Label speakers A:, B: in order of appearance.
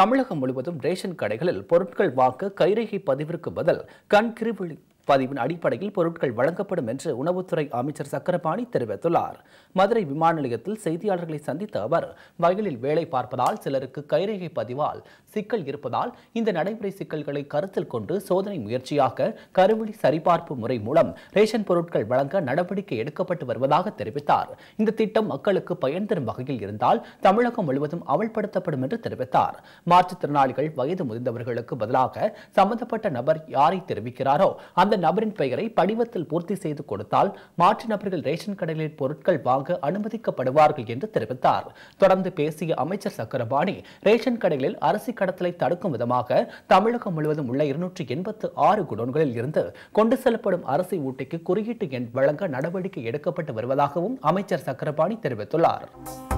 A: தமிழகம் முழுவதும் ரேஷன் கடைகளில் பொருட்கள் வாங்க கைரேகை பதிவிற்கு பதில் கண் பதிவின் அடிப்படையில் பொருட்கள் வழங்கப்படும் என்று உணவுத்துறை அமைச்சர் சக்கரபாணி தெரிவித்துள்ளார் மதுரை விமான நிலையத்தில் செய்தியாளர்களை சந்தித்த அவர் வயலில் வேலை பார்ப்பதால் சிலருக்கு கைரேகை பதிவால் சிக்கல் இருப்பதால் இந்த நடைமுறை சிக்கல்களை கருத்தில் கொண்டு சோதனை முயற்சியாக கருவிழி சரிபார்ப்பு முறை மூலம் ரேஷன் பொருட்கள் வழங்க நடவடிக்கை எடுக்கப்பட்டு வருவதாக தெரிவித்தார் இந்த திட்டம் மக்களுக்கு பயன் தரும் வகையில் இருந்தால் தமிழகம் முழுவதும் அமல்படுத்தப்படும் என்று தெரிவித்தார் மாற்றுத்திறனாளிகள் வயது முதிர்ந்தவர்களுக்கு பதிலாக சம்பந்தப்பட்ட நபர் யாரை தெரிவிக்கிறாரோ அந்த நபரின் பெயரை படிவத்தில் பூர்த்தி செய்து கொடுத்தால் மாற்று நபர்கள் ரேஷன் கடைகளில் பொருட்கள் வாங்க அனுமதிக்கப்படுவார்கள் என்று தெரிவித்தார் தொடர்ந்து பேசிய அமைச்சர் சக்கரபாணி ரேஷன் கடைகளில் அரிசி கடத்தலை தடுக்கும் விதமாக தமிழகம் முழுவதும் உள்ள இருநூற்றி எண்பத்து ஆறு குடோன்களில் இருந்து கொண்டு செல்லப்படும் அரிசி ஊட்டிக்கு குறியீட்டு எண் வழங்க நடவடிக்கை எடுக்கப்பட்டு வருவதாகவும் அமைச்சர் சக்கரபாணி தெரிவித்துள்ளார்